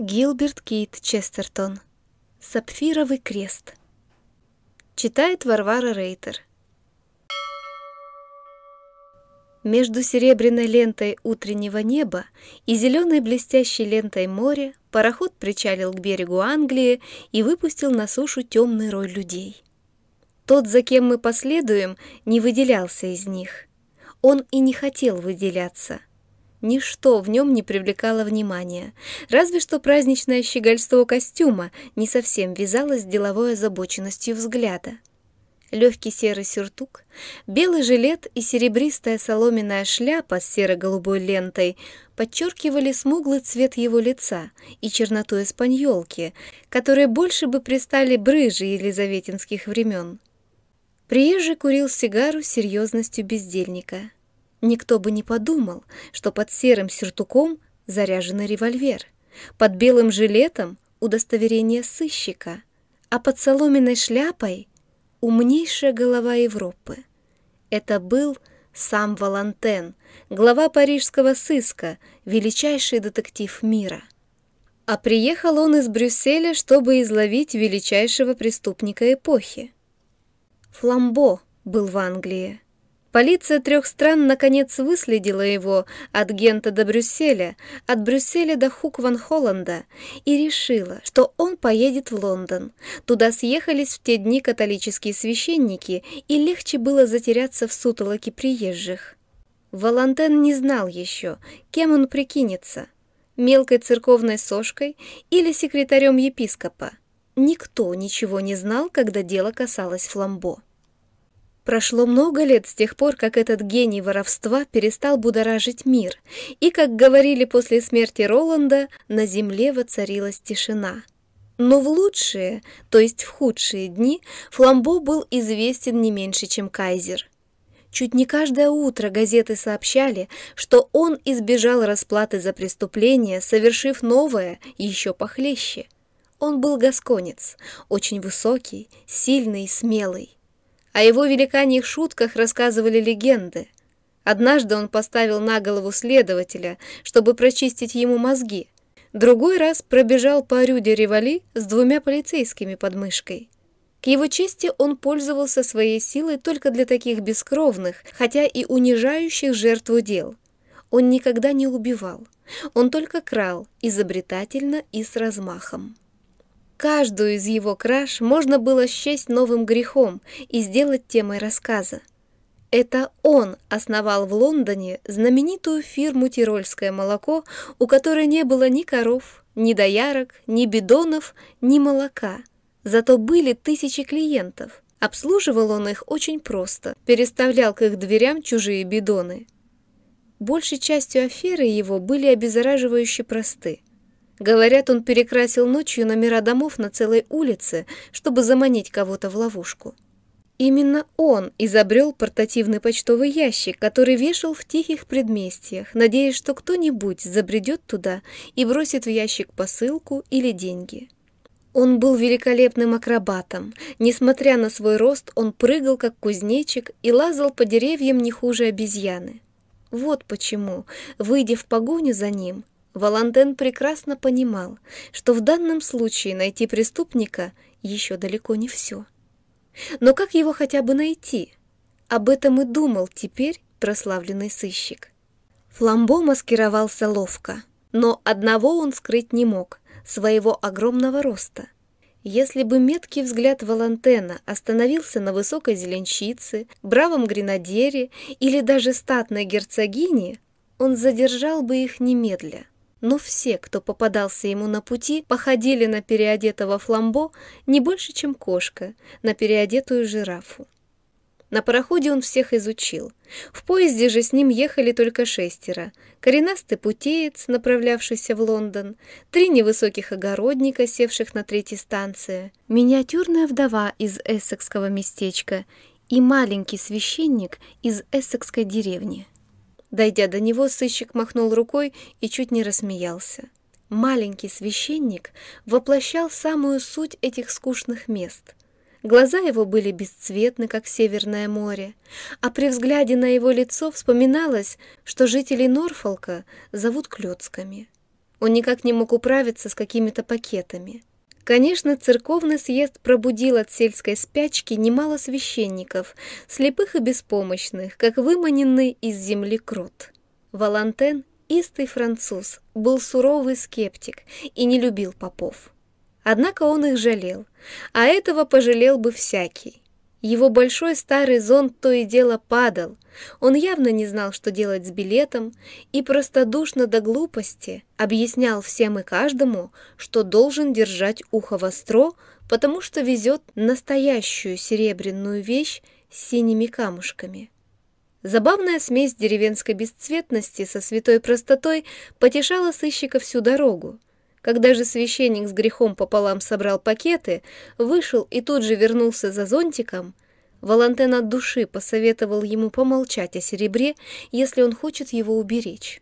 Гилберт Кейт Честертон. Сапфировый крест. Читает Варвара Рейтер. Между серебряной лентой утреннего неба и зеленой блестящей лентой моря пароход причалил к берегу Англии и выпустил на сушу темный рой людей. Тот, за кем мы последуем, не выделялся из них. Он и не хотел выделяться — Ничто в нем не привлекало внимания, разве что праздничное щегольство костюма не совсем вязалось с деловой озабоченностью взгляда. Легкий серый сюртук, белый жилет и серебристая соломенная шляпа с серо-голубой лентой подчеркивали смуглый цвет его лица и черноту эспаньолки, которые больше бы пристали брыжи елизаветинских времен. Приезжий курил сигару с серьезностью бездельника — Никто бы не подумал, что под серым сюртуком заряжен револьвер, под белым жилетом — удостоверение сыщика, а под соломенной шляпой — умнейшая голова Европы. Это был сам Валантен, глава парижского сыска, величайший детектив мира. А приехал он из Брюсселя, чтобы изловить величайшего преступника эпохи. Фламбо был в Англии. Полиция трех стран наконец выследила его от Гента до Брюсселя, от Брюсселя до хукван ван холланда и решила, что он поедет в Лондон. Туда съехались в те дни католические священники, и легче было затеряться в сутолоке приезжих. Валантен не знал еще, кем он прикинется – мелкой церковной сошкой или секретарем епископа. Никто ничего не знал, когда дело касалось Фламбо. Прошло много лет с тех пор, как этот гений воровства перестал будоражить мир, и, как говорили после смерти Роланда, на земле воцарилась тишина. Но в лучшие, то есть в худшие дни, Фламбо был известен не меньше, чем Кайзер. Чуть не каждое утро газеты сообщали, что он избежал расплаты за преступление, совершив новое, еще похлеще. Он был гасконец, очень высокий, сильный смелый. О его великаньих шутках рассказывали легенды. Однажды он поставил на голову следователя, чтобы прочистить ему мозги. Другой раз пробежал по Рюде Ревали с двумя полицейскими под мышкой. К его чести он пользовался своей силой только для таких бескровных, хотя и унижающих жертву дел. Он никогда не убивал. Он только крал, изобретательно и с размахом. Каждую из его краж можно было счесть новым грехом и сделать темой рассказа. Это он основал в Лондоне знаменитую фирму «Тирольское молоко», у которой не было ни коров, ни доярок, ни бидонов, ни молока. Зато были тысячи клиентов. Обслуживал он их очень просто, переставлял к их дверям чужие бидоны. Большей частью аферы его были обеззараживающе просты – Говорят, он перекрасил ночью номера домов на целой улице, чтобы заманить кого-то в ловушку. Именно он изобрел портативный почтовый ящик, который вешал в тихих предместьях, надеясь, что кто-нибудь забредет туда и бросит в ящик посылку или деньги. Он был великолепным акробатом. Несмотря на свой рост, он прыгал, как кузнечик, и лазал по деревьям не хуже обезьяны. Вот почему, выйдя в погоню за ним, Валантен прекрасно понимал, что в данном случае найти преступника еще далеко не все. Но как его хотя бы найти? Об этом и думал теперь прославленный сыщик. Фламбо маскировался ловко, но одного он скрыть не мог – своего огромного роста. Если бы меткий взгляд Валантена остановился на высокой зеленщице, бравом гренадере или даже статной герцогине, он задержал бы их немедля – но все, кто попадался ему на пути, походили на переодетого фламбо не больше, чем кошка, на переодетую жирафу. На пароходе он всех изучил. В поезде же с ним ехали только шестеро. Коренастый путеец, направлявшийся в Лондон, три невысоких огородника, севших на третьей станции, миниатюрная вдова из эссекского местечка и маленький священник из эссекской деревни. Дойдя до него, сыщик махнул рукой и чуть не рассмеялся. Маленький священник воплощал самую суть этих скучных мест. Глаза его были бесцветны, как Северное море, а при взгляде на его лицо вспоминалось, что жители Норфолка зовут клёцками. Он никак не мог управиться с какими-то пакетами — Конечно, церковный съезд пробудил от сельской спячки немало священников, слепых и беспомощных, как выманенный из земли крот. Валантен, истый француз, был суровый скептик и не любил попов. Однако он их жалел, а этого пожалел бы всякий. Его большой старый зонт то и дело падал. Он явно не знал, что делать с билетом, и простодушно до глупости объяснял всем и каждому, что должен держать ухо востро, потому что везет настоящую серебряную вещь с синими камушками. Забавная смесь деревенской бесцветности со святой простотой потешала сыщика всю дорогу. Когда же священник с грехом пополам собрал пакеты, вышел и тут же вернулся за зонтиком, Валантен от души посоветовал ему помолчать о серебре, если он хочет его уберечь.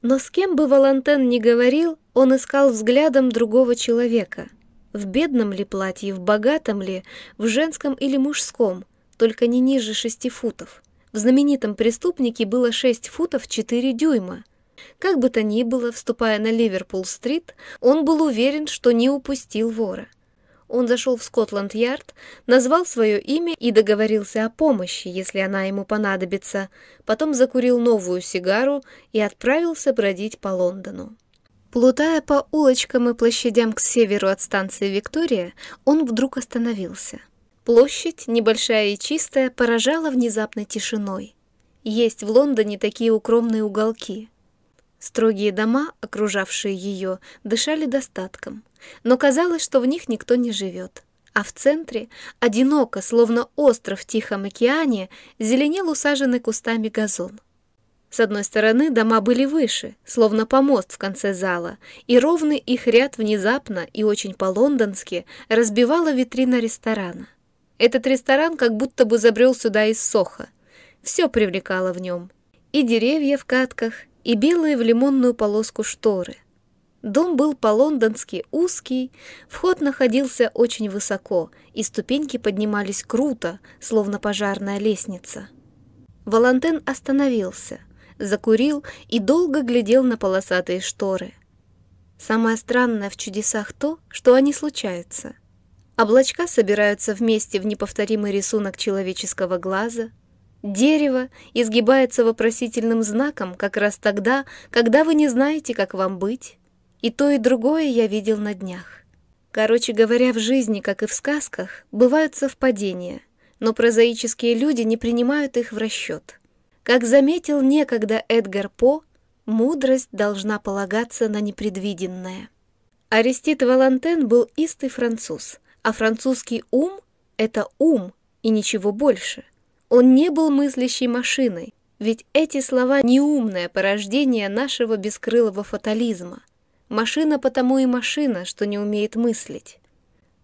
Но с кем бы Валантен ни говорил, он искал взглядом другого человека. В бедном ли платье, в богатом ли, в женском или мужском, только не ниже шести футов. В знаменитом преступнике было шесть футов четыре дюйма — как бы то ни было, вступая на Ливерпул-стрит, он был уверен, что не упустил вора. Он зашел в Скотланд-Ярд, назвал свое имя и договорился о помощи, если она ему понадобится, потом закурил новую сигару и отправился бродить по Лондону. Плутая по улочкам и площадям к северу от станции Виктория, он вдруг остановился. Площадь, небольшая и чистая, поражала внезапной тишиной. Есть в Лондоне такие укромные уголки – Строгие дома, окружавшие ее, дышали достатком, но казалось, что в них никто не живет. А в центре, одиноко, словно остров в Тихом океане, зеленел усаженный кустами газон. С одной стороны дома были выше, словно помост в конце зала, и ровный их ряд внезапно и очень по-лондонски разбивала витрина ресторана. Этот ресторан как будто бы забрел сюда из Соха. Все привлекало в нем. И деревья в катках, и белые в лимонную полоску шторы. Дом был по-лондонски узкий, вход находился очень высоко, и ступеньки поднимались круто, словно пожарная лестница. Валантен остановился, закурил и долго глядел на полосатые шторы. Самое странное в чудесах то, что они случаются. Облачка собираются вместе в неповторимый рисунок человеческого глаза, Дерево изгибается вопросительным знаком как раз тогда, когда вы не знаете, как вам быть. И то, и другое я видел на днях. Короче говоря, в жизни, как и в сказках, бывают совпадения, но прозаические люди не принимают их в расчет. Как заметил некогда Эдгар По, мудрость должна полагаться на непредвиденное. Аристит Валантен был истый француз, а французский ум — это ум и ничего больше — он не был мыслящей машиной, ведь эти слова — неумное порождение нашего бескрылого фатализма. Машина потому и машина, что не умеет мыслить.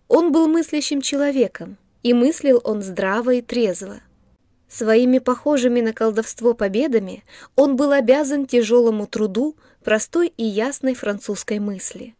Он был мыслящим человеком, и мыслил он здраво и трезво. Своими похожими на колдовство победами он был обязан тяжелому труду простой и ясной французской мысли.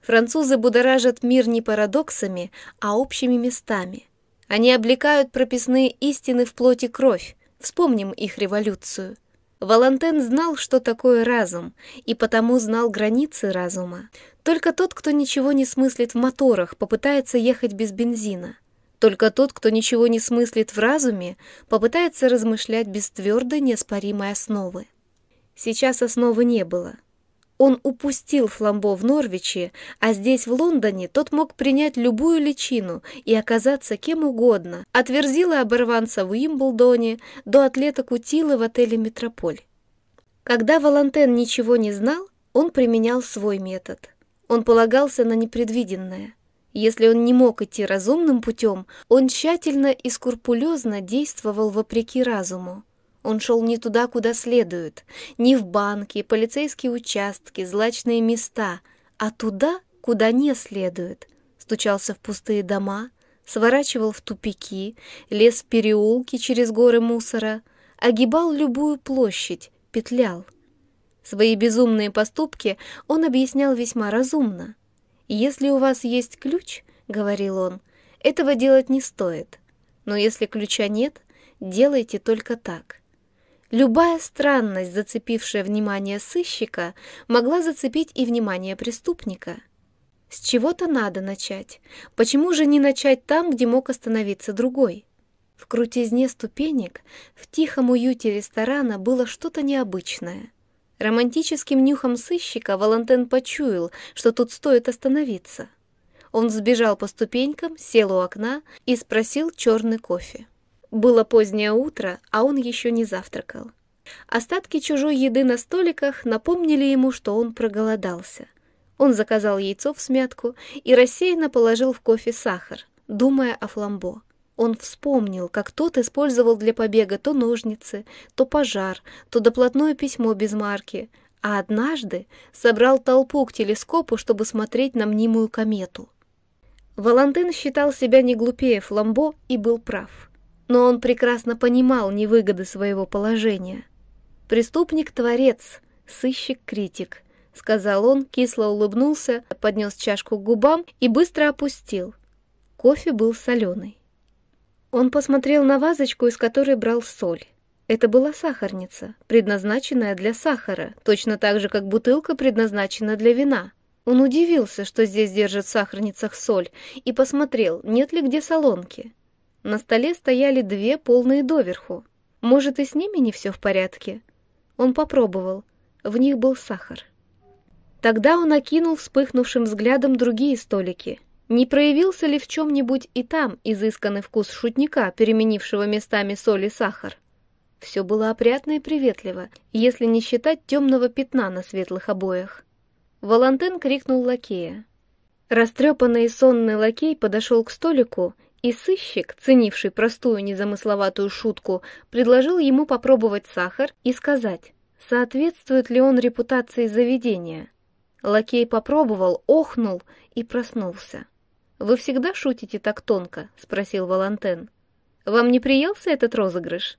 Французы будоражат мир не парадоксами, а общими местами. Они облекают прописные истины в плоти и кровь. Вспомним их революцию. Валантен знал, что такое разум, и потому знал границы разума. Только тот, кто ничего не смыслит в моторах, попытается ехать без бензина. Только тот, кто ничего не смыслит в разуме, попытается размышлять без твердой неоспоримой основы. Сейчас основы не было — он упустил фламбо в Норвиче, а здесь, в Лондоне, тот мог принять любую личину и оказаться кем угодно, от верзила оборванца в Уимблдоне до атлета Кутилы в отеле «Метрополь». Когда Валантен ничего не знал, он применял свой метод. Он полагался на непредвиденное. Если он не мог идти разумным путем, он тщательно и скрупулезно действовал вопреки разуму. Он шел не туда, куда следует, не в банки, полицейские участки, злачные места, а туда, куда не следует. Стучался в пустые дома, сворачивал в тупики, лез в переулки через горы мусора, огибал любую площадь, петлял. Свои безумные поступки он объяснял весьма разумно. «Если у вас есть ключ, — говорил он, — этого делать не стоит. Но если ключа нет, делайте только так. Любая странность, зацепившая внимание сыщика, могла зацепить и внимание преступника. С чего-то надо начать. Почему же не начать там, где мог остановиться другой? В крутизне ступенек, в тихом уюте ресторана было что-то необычное. Романтическим нюхом сыщика Валентен почуял, что тут стоит остановиться. Он сбежал по ступенькам, сел у окна и спросил черный кофе. Было позднее утро, а он еще не завтракал. Остатки чужой еды на столиках напомнили ему, что он проголодался. Он заказал яйцо в смятку и рассеянно положил в кофе сахар, думая о фламбо. Он вспомнил, как тот использовал для побега то ножницы, то пожар, то доплотное письмо без марки, а однажды собрал толпу к телескопу, чтобы смотреть на мнимую комету. Валантин считал себя не глупее Фламбо и был прав. Но он прекрасно понимал невыгоды своего положения. «Преступник — творец, сыщик — критик», — сказал он, кисло улыбнулся, поднес чашку к губам и быстро опустил. Кофе был соленый. Он посмотрел на вазочку, из которой брал соль. Это была сахарница, предназначенная для сахара, точно так же, как бутылка предназначена для вина. Он удивился, что здесь держат в сахарницах соль, и посмотрел, нет ли где солонки. На столе стояли две полные доверху. Может, и с ними не все в порядке? Он попробовал. В них был сахар. Тогда он окинул вспыхнувшим взглядом другие столики. Не проявился ли в чем-нибудь и там изысканный вкус шутника, переменившего местами соль и сахар? Все было опрятно и приветливо, если не считать темного пятна на светлых обоях. Валантен крикнул лакея. Растрепанный и сонный лакей подошел к столику и сыщик, ценивший простую незамысловатую шутку, предложил ему попробовать сахар и сказать, соответствует ли он репутации заведения. Лакей попробовал, охнул и проснулся. «Вы всегда шутите так тонко?» — спросил Волантен. «Вам не приелся этот розыгрыш?»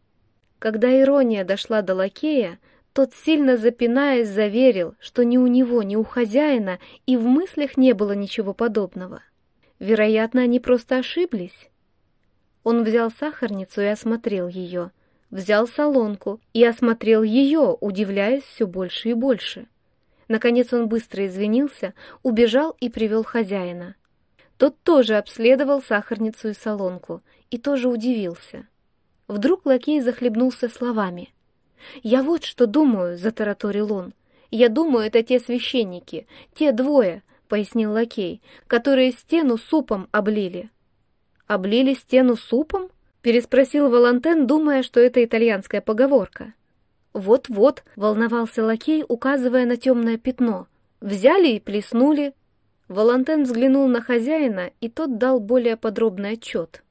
Когда ирония дошла до лакея, тот, сильно запинаясь, заверил, что ни у него, ни у хозяина и в мыслях не было ничего подобного. Вероятно, они просто ошиблись. Он взял сахарницу и осмотрел ее, взял солонку и осмотрел ее, удивляясь все больше и больше. Наконец он быстро извинился, убежал и привел хозяина. Тот тоже обследовал сахарницу и солонку и тоже удивился. Вдруг лакей захлебнулся словами. «Я вот что думаю», — затараторил он. «Я думаю, это те священники, те двое, пояснил лакей, которые стену супом облили. Облили стену супом? переспросил Валантен, думая, что это итальянская поговорка. Вот-вот, волновался лакей, указывая на темное пятно. Взяли и плеснули. Валантен взглянул на хозяина, и тот дал более подробный отчет.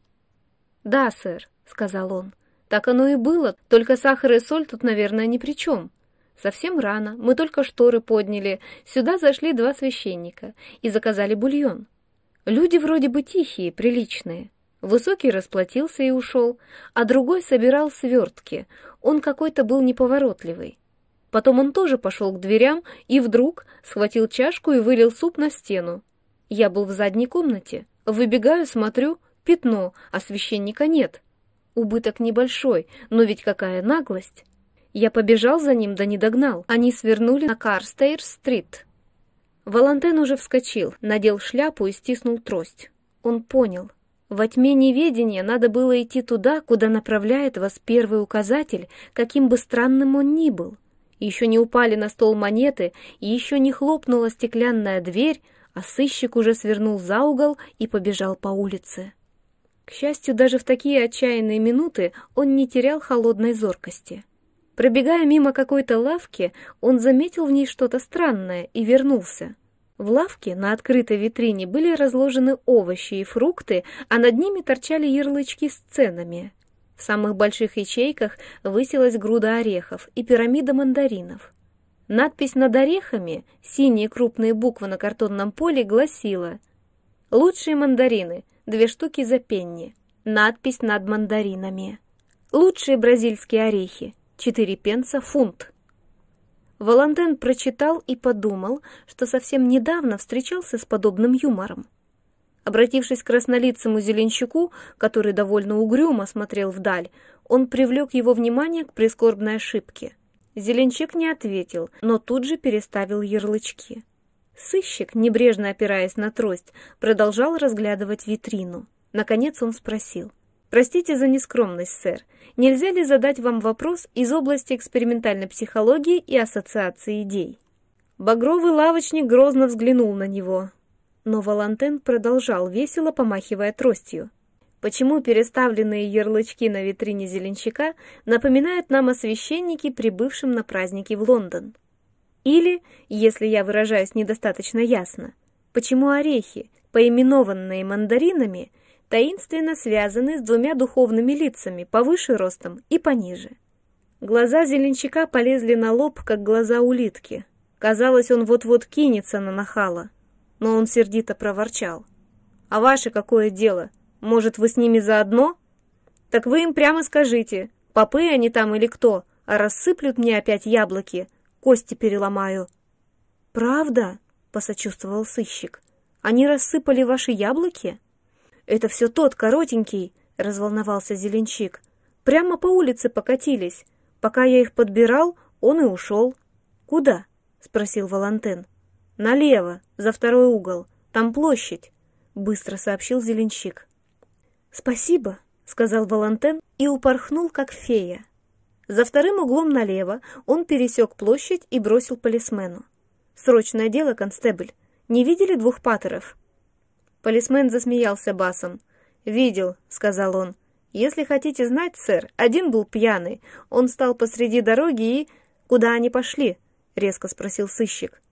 «Да, сэр», — сказал он. «Так оно и было, только сахар и соль тут, наверное, ни при чем. Совсем рано, мы только шторы подняли, сюда зашли два священника и заказали бульон. Люди вроде бы тихие, приличные. Высокий расплатился и ушел, а другой собирал свертки, он какой-то был неповоротливый. Потом он тоже пошел к дверям и вдруг схватил чашку и вылил суп на стену. Я был в задней комнате, выбегаю, смотрю, пятно, а священника нет. Убыток небольшой, но ведь какая наглость! Я побежал за ним, да не догнал. Они свернули на Карстейр-стрит. Валентин уже вскочил, надел шляпу и стиснул трость. Он понял. Во тьме неведения надо было идти туда, куда направляет вас первый указатель, каким бы странным он ни был. Еще не упали на стол монеты, и еще не хлопнула стеклянная дверь, а сыщик уже свернул за угол и побежал по улице. К счастью, даже в такие отчаянные минуты он не терял холодной зоркости. Пробегая мимо какой-то лавки, он заметил в ней что-то странное и вернулся. В лавке на открытой витрине были разложены овощи и фрукты, а над ними торчали ярлычки с ценами. В самых больших ячейках высилась груда орехов и пирамида мандаринов. Надпись над орехами, синие крупные буквы на картонном поле, гласила «Лучшие мандарины, две штуки за пенни». Надпись над мандаринами. «Лучшие бразильские орехи, Четыре пенса фунт. Валантен прочитал и подумал, что совсем недавно встречался с подобным юмором. Обратившись к краснолицему зеленщику, который довольно угрюмо смотрел вдаль, он привлек его внимание к прискорбной ошибке. Зеленщик не ответил, но тут же переставил ярлычки. Сыщик, небрежно опираясь на трость, продолжал разглядывать витрину. Наконец он спросил. Простите за нескромность, сэр. Нельзя ли задать вам вопрос из области экспериментальной психологии и ассоциации идей? Багровый лавочник грозно взглянул на него. Но Валантен продолжал, весело помахивая тростью. Почему переставленные ярлычки на витрине зеленщика напоминают нам о священнике, прибывшем на праздники в Лондон? Или, если я выражаюсь недостаточно ясно, почему орехи, поименованные мандаринами, таинственно связаны с двумя духовными лицами, повыше ростом и пониже. Глаза зеленщика полезли на лоб, как глаза улитки. Казалось, он вот-вот кинется на нахала, но он сердито проворчал. «А ваше какое дело? Может, вы с ними заодно?» «Так вы им прямо скажите, попы они там или кто, а рассыплют мне опять яблоки, кости переломаю». «Правда?» — посочувствовал сыщик. «Они рассыпали ваши яблоки?» Это все тот коротенький, разволновался Зеленчик. Прямо по улице покатились. Пока я их подбирал, он и ушел. Куда? спросил Валентин. Налево, за второй угол. Там площадь, быстро сообщил Зеленчик. Спасибо, сказал Валентин и упорхнул как фея. За вторым углом налево он пересек площадь и бросил полисмену. «Срочное дело, констебль. Не видели двух патеров?» Полисмен засмеялся басом. «Видел», — сказал он. «Если хотите знать, сэр, один был пьяный. Он стал посреди дороги и...» «Куда они пошли?» — резко спросил сыщик.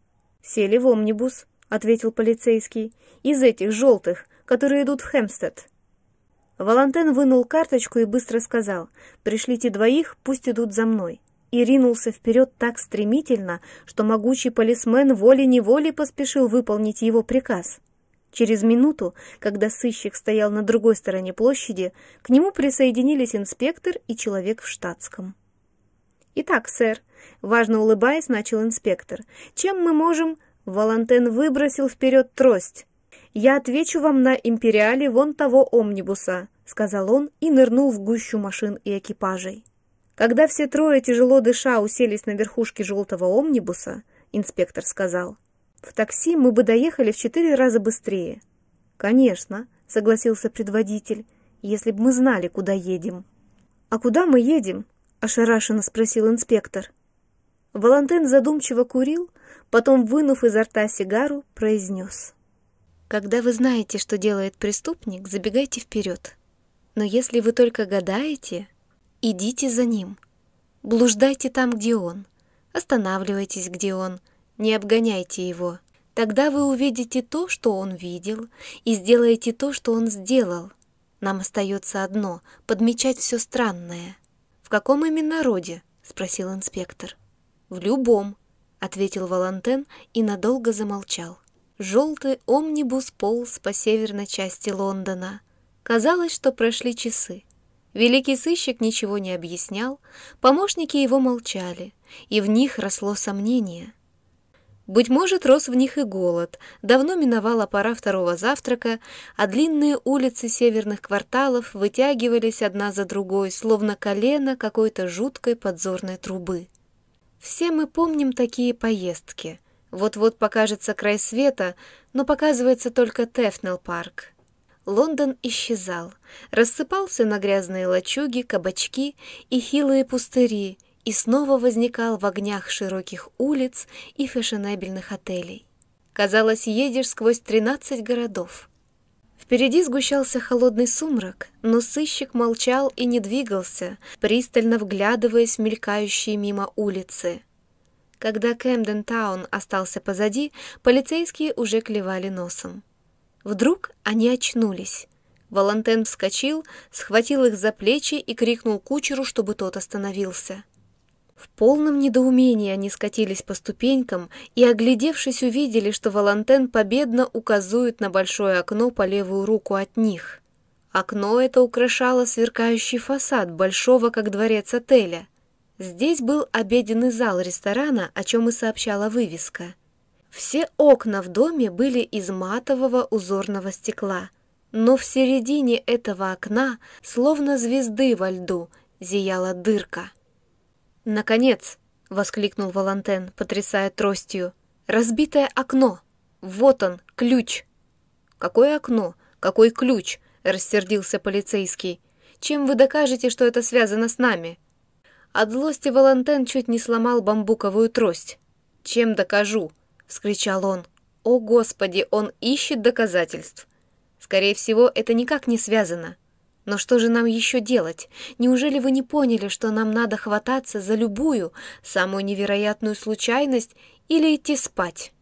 «Сели в омнибус», — ответил полицейский. «Из этих желтых, которые идут в Хемстед». Валантен вынул карточку и быстро сказал «Пришлите двоих, пусть идут за мной» и ринулся вперед так стремительно, что могучий полисмен волей-неволей поспешил выполнить его приказ. Через минуту, когда сыщик стоял на другой стороне площади, к нему присоединились инспектор и человек в штатском. «Итак, сэр», — важно улыбаясь, начал инспектор, — «чем мы можем...» Валантен выбросил вперед трость. «Я отвечу вам на империале вон того омнибуса», — сказал он и нырнул в гущу машин и экипажей. Когда все трое, тяжело дыша, уселись на верхушке желтого омнибуса, инспектор сказал — в такси мы бы доехали в четыре раза быстрее. Конечно, согласился предводитель, если бы мы знали, куда едем. А куда мы едем? ошарашенно спросил инспектор. Валентин задумчиво курил, потом, вынув изо рта сигару, произнес. «Когда вы знаете, что делает преступник, забегайте вперед. Но если вы только гадаете, идите за ним. Блуждайте там, где он. Останавливайтесь, где он. Не обгоняйте его. Тогда вы увидите то, что он видел, и сделаете то, что он сделал. Нам остается одно — подмечать все странное. «В каком именно роде?» — спросил инспектор. «В любом», — ответил Валантен и надолго замолчал. Желтый омнибус полз по северной части Лондона. Казалось, что прошли часы. Великий сыщик ничего не объяснял, помощники его молчали, и в них росло сомнение — быть может, рос в них и голод, давно миновала пора второго завтрака, а длинные улицы северных кварталов вытягивались одна за другой, словно колено какой-то жуткой подзорной трубы. Все мы помним такие поездки. Вот-вот покажется край света, но показывается только Тефнел парк. Лондон исчезал, рассыпался на грязные лачуги, кабачки и хилые пустыри — и снова возникал в огнях широких улиц и фешенебельных отелей. Казалось, едешь сквозь тринадцать городов. Впереди сгущался холодный сумрак, но сыщик молчал и не двигался, пристально вглядываясь в мелькающие мимо улицы. Когда Кэмден Таун остался позади, полицейские уже клевали носом. Вдруг они очнулись. Валантен вскочил, схватил их за плечи и крикнул кучеру, чтобы тот остановился. В полном недоумении они скатились по ступенькам и, оглядевшись, увидели, что Валантен победно указывает на большое окно по левую руку от них. Окно это украшало сверкающий фасад большого, как дворец отеля. Здесь был обеденный зал ресторана, о чем и сообщала вывеска. Все окна в доме были из матового узорного стекла, но в середине этого окна, словно звезды во льду, зияла дырка. «Наконец!» — воскликнул Волантен, потрясая тростью. «Разбитое окно! Вот он, ключ!» «Какое окно? Какой ключ?» — рассердился полицейский. «Чем вы докажете, что это связано с нами?» От злости Волантен чуть не сломал бамбуковую трость. «Чем докажу?» — вскричал он. «О, Господи, он ищет доказательств!» «Скорее всего, это никак не связано!» Но что же нам еще делать? Неужели вы не поняли, что нам надо хвататься за любую, самую невероятную случайность или идти спать?»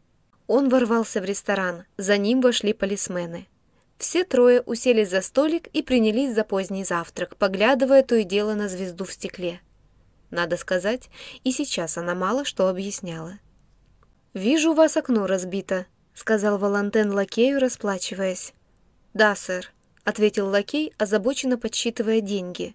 Он ворвался в ресторан, за ним вошли полисмены. Все трое уселись за столик и принялись за поздний завтрак, поглядывая то и дело на звезду в стекле. Надо сказать, и сейчас она мало что объясняла. «Вижу, у вас окно разбито», — сказал Валантен лакею, расплачиваясь. «Да, сэр», ответил лакей, озабоченно подсчитывая деньги.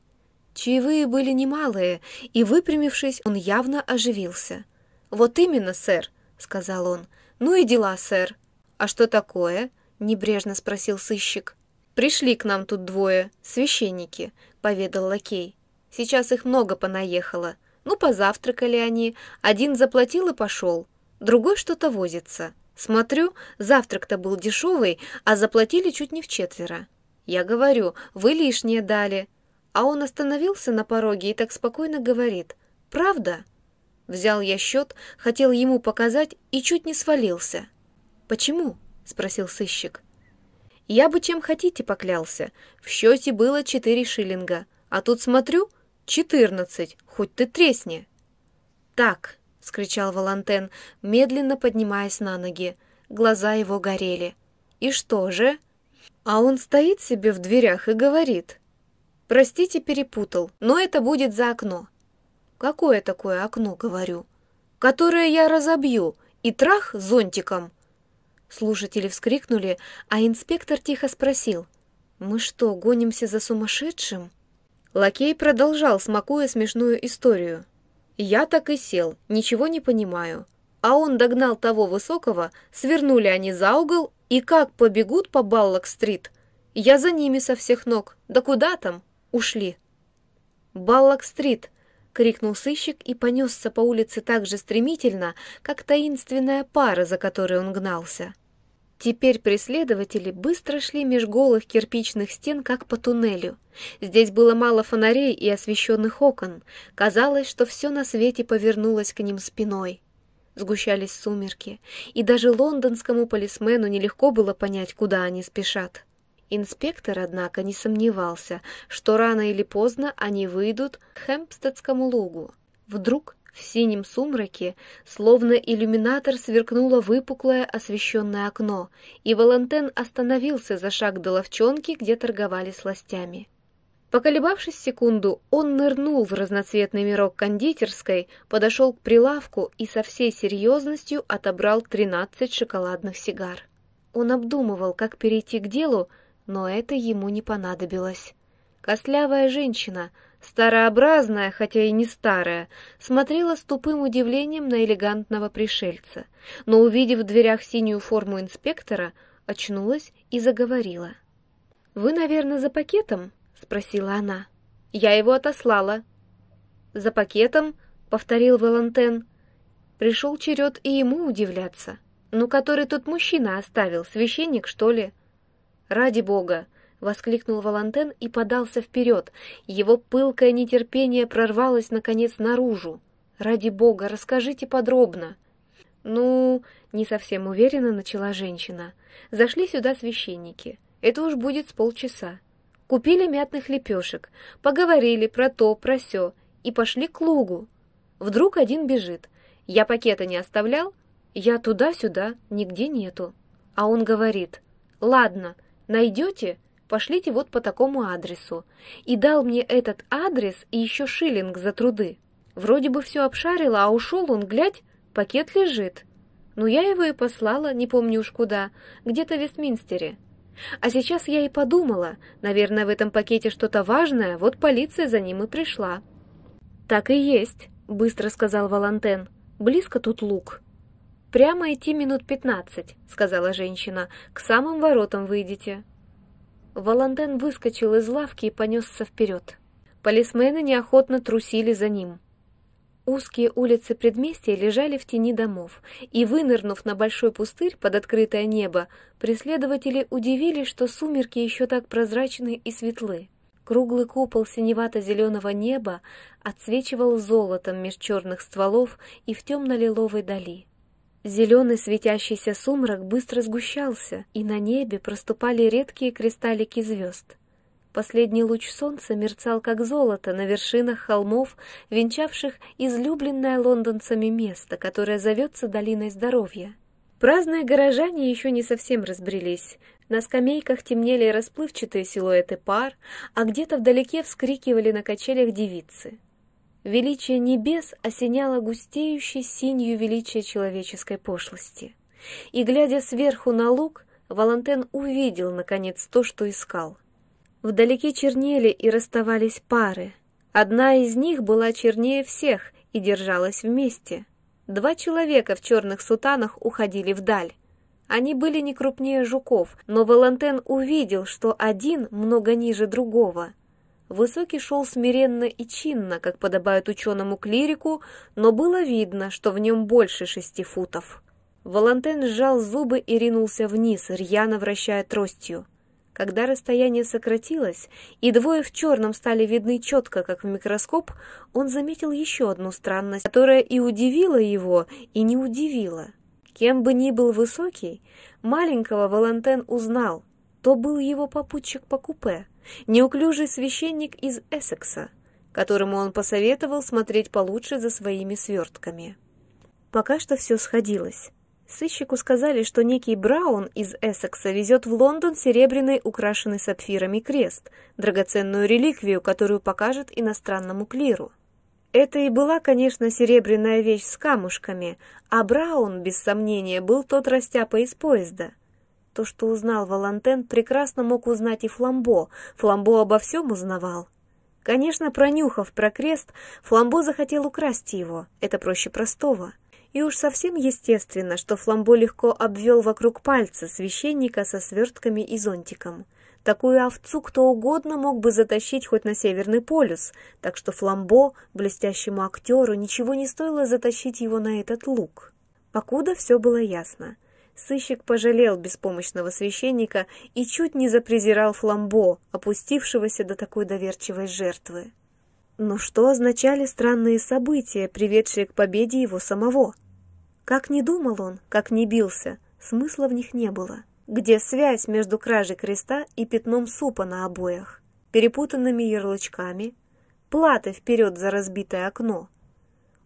Чаевые были немалые, и, выпрямившись, он явно оживился. «Вот именно, сэр», — сказал он. «Ну и дела, сэр». «А что такое?» — небрежно спросил сыщик. «Пришли к нам тут двое, священники», — поведал лакей. «Сейчас их много понаехало. Ну, позавтракали они, один заплатил и пошел, другой что-то возится. Смотрю, завтрак-то был дешевый, а заплатили чуть не в четверо. Я говорю, вы лишнее дали. А он остановился на пороге и так спокойно говорит. Правда? Взял я счет, хотел ему показать и чуть не свалился. Почему? Спросил сыщик. Я бы чем хотите поклялся. В счете было четыре шиллинга. А тут смотрю, четырнадцать, хоть ты тресни. Так, — скричал Волантен, медленно поднимаясь на ноги. Глаза его горели. «И что же?» А он стоит себе в дверях и говорит. «Простите, перепутал, но это будет за окно». «Какое такое окно?» — говорю. «Которое я разобью, и трах зонтиком». Слушатели вскрикнули, а инспектор тихо спросил. «Мы что, гонимся за сумасшедшим?» Лакей продолжал, смакуя смешную историю. «Я так и сел, ничего не понимаю». А он догнал того высокого, свернули они за угол, и как побегут по Баллок-стрит? Я за ними со всех ног. Да куда там? Ушли. «Баллок-стрит!» — крикнул сыщик и понесся по улице так же стремительно, как таинственная пара, за которой он гнался. Теперь преследователи быстро шли меж голых кирпичных стен, как по туннелю. Здесь было мало фонарей и освещенных окон. Казалось, что все на свете повернулось к ним спиной сгущались сумерки, и даже лондонскому полисмену нелегко было понять, куда они спешат. Инспектор, однако, не сомневался, что рано или поздно они выйдут к Хэмпстедскому лугу. Вдруг в синем сумраке, словно иллюминатор, сверкнуло выпуклое освещенное окно, и Валентен остановился за шаг до ловчонки, где торговали сластями. Поколебавшись секунду, он нырнул в разноцветный мирок кондитерской, подошел к прилавку и со всей серьезностью отобрал 13 шоколадных сигар. Он обдумывал, как перейти к делу, но это ему не понадобилось. Костлявая женщина, старообразная, хотя и не старая, смотрела с тупым удивлением на элегантного пришельца, но, увидев в дверях синюю форму инспектора, очнулась и заговорила. «Вы, наверное, за пакетом?» — спросила она. «Я его отослала». «За пакетом», — повторил Валентен. Пришел черед и ему удивляться. «Ну, который тут мужчина оставил, священник, что ли?» «Ради бога!» — воскликнул Валентен и подался вперед. Его пылкое нетерпение прорвалось, наконец, наружу. «Ради бога, расскажите подробно!» «Ну...» — не совсем уверенно начала женщина. «Зашли сюда священники. Это уж будет с полчаса. Купили мятных лепешек, поговорили про то, про сё, и пошли к лугу. Вдруг один бежит. Я пакета не оставлял, я туда-сюда, нигде нету. А он говорит, ладно, найдете, пошлите вот по такому адресу. И дал мне этот адрес и еще шиллинг за труды. Вроде бы все обшарила, а ушел он, глядь, пакет лежит. Но ну, я его и послала, не помню уж куда, где-то в Вестминстере. А сейчас я и подумала, наверное, в этом пакете что-то важное, вот полиция за ним и пришла. Так и есть, быстро сказал Валантен. Близко тут луг. Прямо идти минут пятнадцать, сказала женщина. К самым воротам выйдете. Валантен выскочил из лавки и понесся вперед. Полисмены неохотно трусили за ним. Узкие улицы предместья лежали в тени домов, и, вынырнув на большой пустырь под открытое небо, преследователи удивились, что сумерки еще так прозрачны и светлы. Круглый купол синевато-зеленого неба отсвечивал золотом меж черных стволов и в темно-лиловой дали. Зеленый светящийся сумрак быстро сгущался, и на небе проступали редкие кристаллики звезд. Последний луч солнца мерцал как золото на вершинах холмов, венчавших излюбленное лондонцами место, которое зовется Долиной Здоровья. Праздные горожане еще не совсем разбрелись. На скамейках темнели расплывчатые силуэты пар, а где-то вдалеке вскрикивали на качелях девицы. Величие небес осеняло густеющей синью величие человеческой пошлости. И, глядя сверху на луг, Валантен увидел, наконец, то, что искал — Вдалеке чернели и расставались пары. Одна из них была чернее всех и держалась вместе. Два человека в черных сутанах уходили вдаль. Они были не крупнее жуков, но Валентен увидел, что один много ниже другого. Высокий шел смиренно и чинно, как подобает ученому-клирику, но было видно, что в нем больше шести футов. Валентен сжал зубы и ринулся вниз, рьяно вращая тростью. Когда расстояние сократилось, и двое в черном стали видны четко, как в микроскоп, он заметил еще одну странность, которая и удивила его, и не удивила. Кем бы ни был высокий, маленького Валентен узнал. То был его попутчик по купе, неуклюжий священник из Эссекса, которому он посоветовал смотреть получше за своими свертками. Пока что все сходилось. Сыщику сказали, что некий Браун из Эссекса везет в Лондон серебряный, украшенный сапфирами крест, драгоценную реликвию, которую покажет иностранному клиру. Это и была, конечно, серебряная вещь с камушками, а Браун, без сомнения, был тот растяпа из поезда. То, что узнал Валантен, прекрасно мог узнать и Фламбо. Фламбо обо всем узнавал. Конечно, пронюхав про крест, Фламбо захотел украсть его. Это проще простого и уж совсем естественно, что Фламбо легко обвел вокруг пальца священника со свертками и зонтиком. Такую овцу кто угодно мог бы затащить хоть на Северный полюс, так что Фламбо, блестящему актеру, ничего не стоило затащить его на этот луг. Покуда все было ясно. Сыщик пожалел беспомощного священника и чуть не запрезирал Фламбо, опустившегося до такой доверчивой жертвы. Но что означали странные события, приведшие к победе его самого? Как не думал он, как не бился, смысла в них не было. Где связь между кражей креста и пятном супа на обоях? Перепутанными ярлычками? Платы вперед за разбитое окно?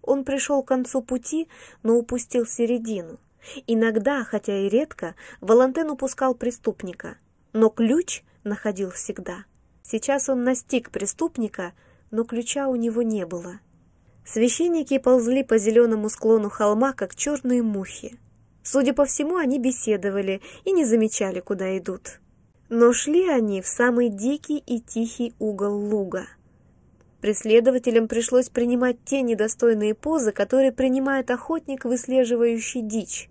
Он пришел к концу пути, но упустил середину. Иногда, хотя и редко, Валантен упускал преступника, но ключ находил всегда. Сейчас он настиг преступника, но ключа у него не было. Священники ползли по зеленому склону холма, как черные мухи. Судя по всему, они беседовали и не замечали, куда идут. Но шли они в самый дикий и тихий угол луга. Преследователям пришлось принимать те недостойные позы, которые принимает охотник, выслеживающий дичь.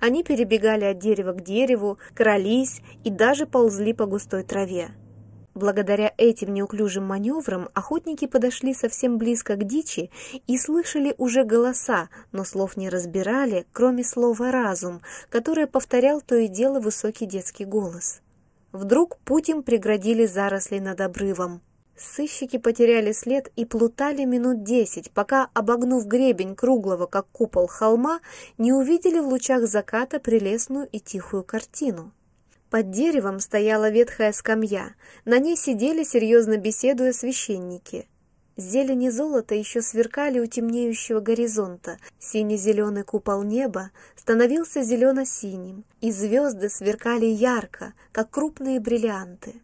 Они перебегали от дерева к дереву, крались и даже ползли по густой траве. Благодаря этим неуклюжим маневрам охотники подошли совсем близко к дичи и слышали уже голоса, но слов не разбирали, кроме слова «разум», которое повторял то и дело высокий детский голос. Вдруг путь им преградили заросли над обрывом. Сыщики потеряли след и плутали минут десять, пока, обогнув гребень круглого, как купол холма, не увидели в лучах заката прелестную и тихую картину. Под деревом стояла ветхая скамья, на ней сидели, серьезно беседуя, священники. Зелень и золото еще сверкали у темнеющего горизонта, сине-зеленый купол неба становился зелено-синим, и звезды сверкали ярко, как крупные бриллианты.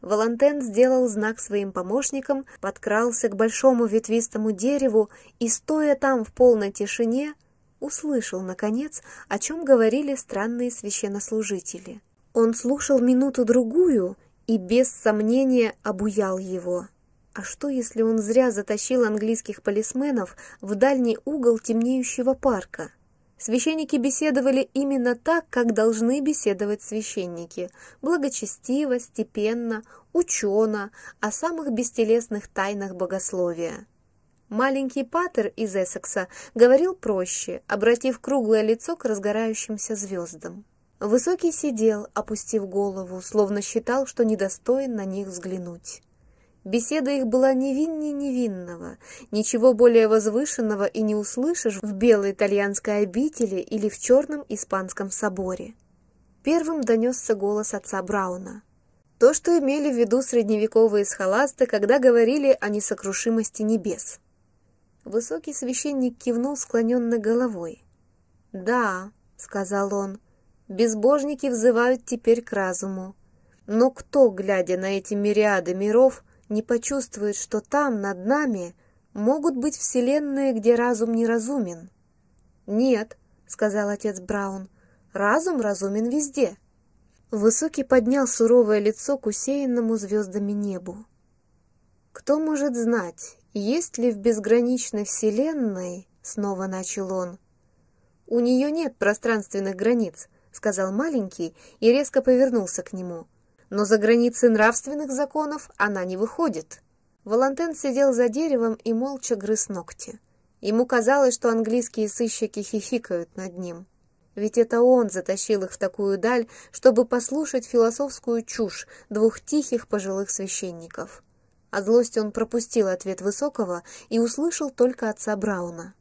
Валантен сделал знак своим помощникам, подкрался к большому ветвистому дереву и, стоя там в полной тишине, услышал, наконец, о чем говорили странные священнослужители. Он слушал минуту-другую и без сомнения обуял его. А что, если он зря затащил английских полисменов в дальний угол темнеющего парка? Священники беседовали именно так, как должны беседовать священники – благочестиво, степенно, учено, о самых бестелесных тайнах богословия. Маленький Паттер из Эссекса говорил проще, обратив круглое лицо к разгорающимся звездам. Высокий сидел, опустив голову, словно считал, что недостоин на них взглянуть. Беседа их была невиннее невинного, ничего более возвышенного и не услышишь в белой итальянской обители или в черном испанском соборе. Первым донесся голос отца Брауна. То, что имели в виду средневековые схоласты, когда говорили о несокрушимости небес. Высокий священник кивнул склоненной головой. «Да», — сказал он, безбожники взывают теперь к разуму. Но кто, глядя на эти мириады миров, не почувствует, что там, над нами, могут быть вселенные, где разум неразумен? «Нет», — сказал отец Браун, — «разум разумен везде». Высокий поднял суровое лицо к усеянному звездами небу. «Кто может знать, есть ли в безграничной вселенной, — снова начал он, — у нее нет пространственных границ, — сказал маленький и резко повернулся к нему. «Но за границы нравственных законов она не выходит». Волантен сидел за деревом и молча грыз ногти. Ему казалось, что английские сыщики хихикают над ним. Ведь это он затащил их в такую даль, чтобы послушать философскую чушь двух тихих пожилых священников. От злости он пропустил ответ Высокого и услышал только отца Брауна.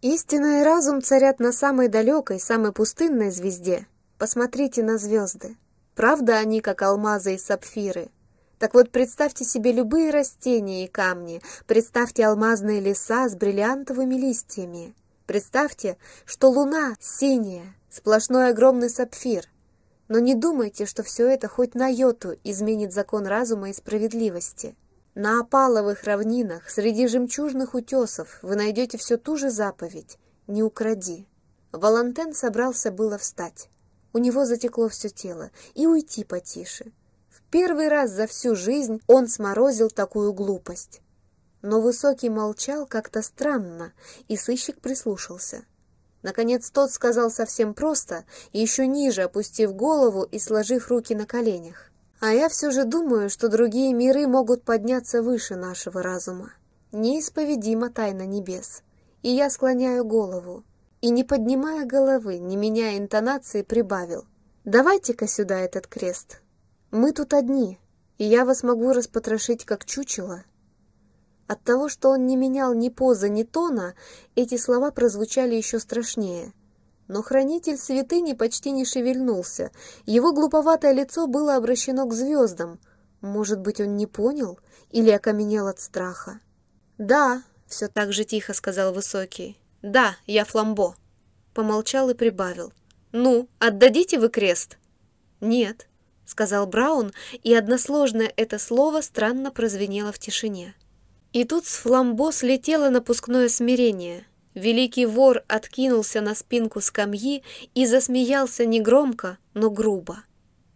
Истина и разум царят на самой далекой, самой пустынной звезде. Посмотрите на звезды. Правда, они как алмазы и сапфиры. Так вот, представьте себе любые растения и камни, представьте алмазные леса с бриллиантовыми листьями. Представьте, что луна синяя, сплошной огромный сапфир. Но не думайте, что все это хоть на йоту изменит закон разума и справедливости. На опаловых равнинах, среди жемчужных утесов, вы найдете все ту же заповедь «Не укради». Валантен собрался было встать. У него затекло все тело, и уйти потише. В первый раз за всю жизнь он сморозил такую глупость. Но Высокий молчал как-то странно, и сыщик прислушался. Наконец тот сказал совсем просто, еще ниже опустив голову и сложив руки на коленях. А я все же думаю, что другие миры могут подняться выше нашего разума. Неисповедима тайна небес. И я склоняю голову. И, не поднимая головы, не меняя интонации, прибавил. «Давайте-ка сюда этот крест. Мы тут одни, и я вас могу распотрошить, как чучело». От того, что он не менял ни позы, ни тона, эти слова прозвучали еще страшнее но хранитель святыни почти не шевельнулся. Его глуповатое лицо было обращено к звездам. Может быть, он не понял или окаменел от страха. «Да», — все так же тихо сказал Высокий. «Да, я Фламбо», — помолчал и прибавил. «Ну, отдадите вы крест?» «Нет», — сказал Браун, и односложное это слово странно прозвенело в тишине. И тут с Фламбо слетело напускное смирение — Великий вор откинулся на спинку скамьи и засмеялся не громко, но грубо.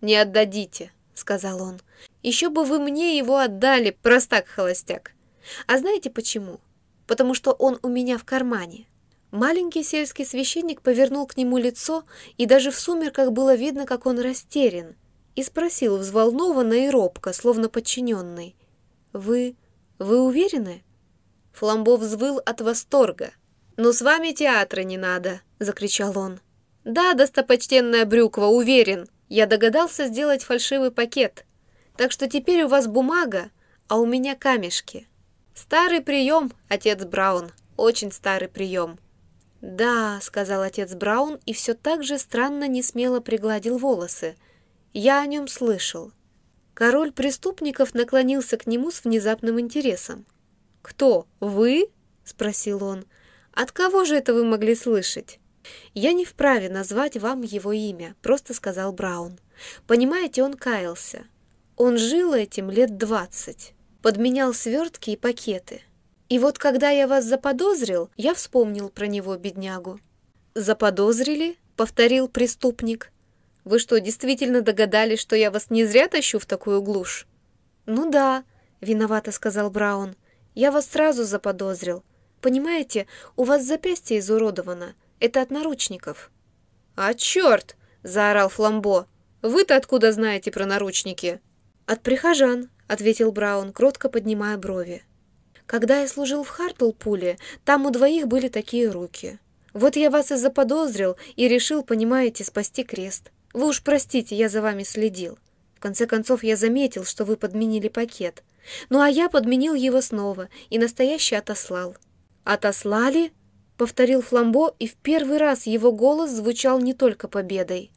«Не отдадите», — сказал он. «Еще бы вы мне его отдали, простак-холостяк. А знаете почему? Потому что он у меня в кармане». Маленький сельский священник повернул к нему лицо, и даже в сумерках было видно, как он растерян, и спросил взволнованно и робко, словно подчиненный. «Вы... вы уверены?» Фламбо взвыл от восторга — «Ну, с вами театра не надо!» — закричал он. «Да, достопочтенная Брюква, уверен, я догадался сделать фальшивый пакет. Так что теперь у вас бумага, а у меня камешки. Старый прием, отец Браун, очень старый прием». «Да», — сказал отец Браун и все так же странно не смело пригладил волосы. «Я о нем слышал». Король преступников наклонился к нему с внезапным интересом. «Кто, вы?» — спросил он. — от кого же это вы могли слышать? Я не вправе назвать вам его имя, просто сказал Браун. Понимаете, он каялся. Он жил этим лет двадцать. Подменял свертки и пакеты. И вот когда я вас заподозрил, я вспомнил про него, беднягу. «Заподозрили?» — повторил преступник. «Вы что, действительно догадались, что я вас не зря тащу в такую глушь?» «Ну да», — виновато сказал Браун. «Я вас сразу заподозрил. Понимаете, у вас запястье изуродовано. Это от наручников». «А черт!» — заорал Фламбо. «Вы-то откуда знаете про наручники?» «От прихожан», — ответил Браун, кротко поднимая брови. «Когда я служил в Хартлпуле, там у двоих были такие руки. Вот я вас и заподозрил и решил, понимаете, спасти крест. Вы уж простите, я за вами следил. В конце концов, я заметил, что вы подменили пакет. Ну а я подменил его снова и настоящий отослал». «Отослали?» — повторил Фламбо, и в первый раз его голос звучал не только победой.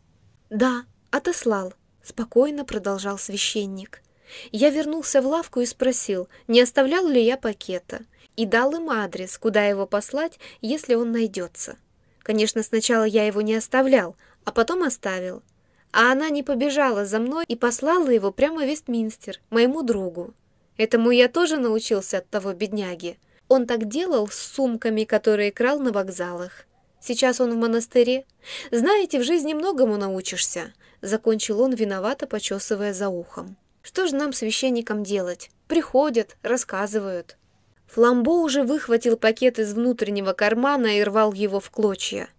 «Да, отослал», — спокойно продолжал священник. Я вернулся в лавку и спросил, не оставлял ли я пакета, и дал им адрес, куда его послать, если он найдется. Конечно, сначала я его не оставлял, а потом оставил. А она не побежала за мной и послала его прямо в Вестминстер, моему другу. Этому я тоже научился от того бедняги. Он так делал с сумками, которые крал на вокзалах. Сейчас он в монастыре. Знаете, в жизни многому научишься», — закончил он, виновато почесывая за ухом. «Что же нам, священникам, делать? Приходят, рассказывают». Фламбо уже выхватил пакет из внутреннего кармана и рвал его в клочья.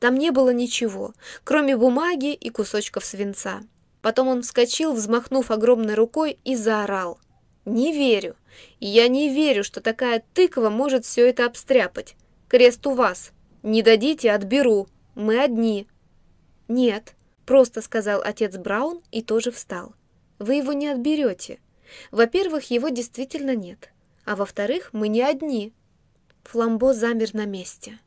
Там не было ничего, кроме бумаги и кусочков свинца. Потом он вскочил, взмахнув огромной рукой, и заорал. «Не верю! Я не верю, что такая тыква может все это обстряпать. Крест у вас. Не дадите, отберу. Мы одни». «Нет», — просто сказал отец Браун и тоже встал. «Вы его не отберете. Во-первых, его действительно нет. А во-вторых, мы не одни». Фламбо замер на месте.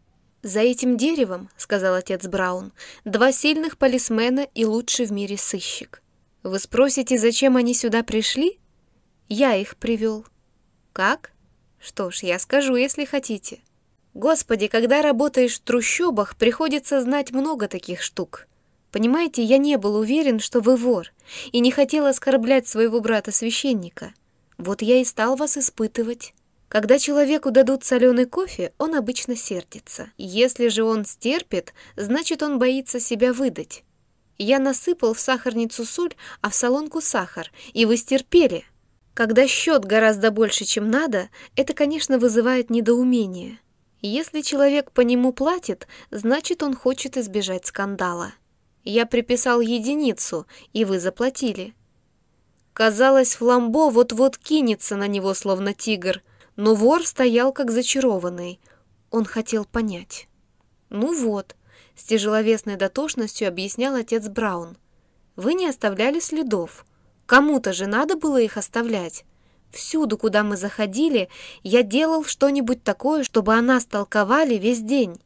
«За этим деревом, — сказал отец Браун, — два сильных полисмена и лучший в мире сыщик. Вы спросите, зачем они сюда пришли? Я их привел». Как? Что ж, я скажу, если хотите. Господи, когда работаешь в трущобах, приходится знать много таких штук. Понимаете, я не был уверен, что вы вор, и не хотел оскорблять своего брата-священника. Вот я и стал вас испытывать. Когда человеку дадут соленый кофе, он обычно сердится. Если же он стерпит, значит, он боится себя выдать. Я насыпал в сахарницу соль, а в солонку сахар, и вы стерпели. Когда счет гораздо больше, чем надо, это, конечно, вызывает недоумение. Если человек по нему платит, значит, он хочет избежать скандала. Я приписал единицу, и вы заплатили. Казалось, Фламбо вот-вот кинется на него, словно тигр, но вор стоял как зачарованный. Он хотел понять. «Ну вот», — с тяжеловесной дотошностью объяснял отец Браун, — «вы не оставляли следов». Кому-то же надо было их оставлять. Всюду, куда мы заходили, я делал что-нибудь такое, чтобы она нас весь день.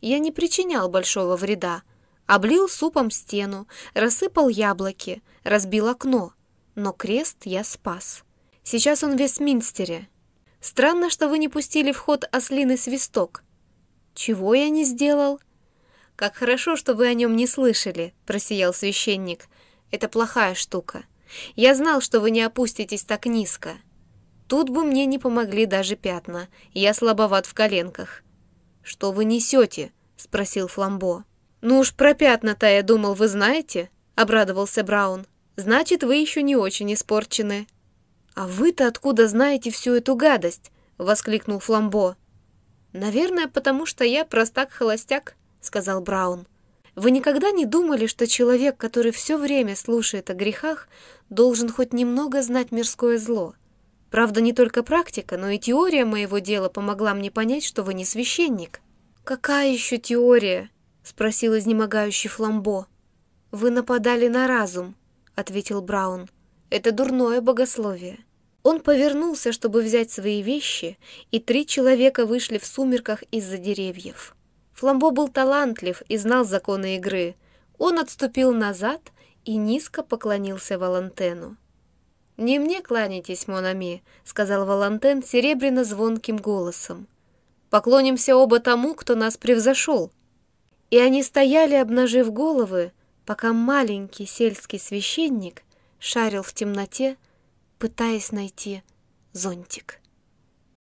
Я не причинял большого вреда. Облил супом стену, рассыпал яблоки, разбил окно. Но крест я спас. Сейчас он в Вестминстере. Странно, что вы не пустили в ход ослиный свисток. Чего я не сделал? Как хорошо, что вы о нем не слышали, просиял священник. Это плохая штука. Я знал, что вы не опуститесь так низко. Тут бы мне не помогли даже пятна. Я слабоват в коленках. Что вы несете? спросил Фламбо. Ну уж про пятна-то я думал, вы знаете, обрадовался Браун. Значит, вы еще не очень испорчены. А вы-то откуда знаете всю эту гадость? воскликнул Фламбо. Наверное, потому что я простак-холостяк, сказал Браун. Вы никогда не думали, что человек, который все время слушает о грехах, должен хоть немного знать мирское зло? Правда, не только практика, но и теория моего дела помогла мне понять, что вы не священник». «Какая еще теория?» — спросил изнемогающий Фламбо. «Вы нападали на разум», — ответил Браун. «Это дурное богословие». Он повернулся, чтобы взять свои вещи, и три человека вышли в сумерках из-за деревьев. Фламбо был талантлив и знал законы игры. Он отступил назад и низко поклонился Валантену. «Не мне кланяйтесь, Монами», — сказал Валантен серебряно-звонким голосом. «Поклонимся оба тому, кто нас превзошел». И они стояли, обнажив головы, пока маленький сельский священник шарил в темноте, пытаясь найти зонтик.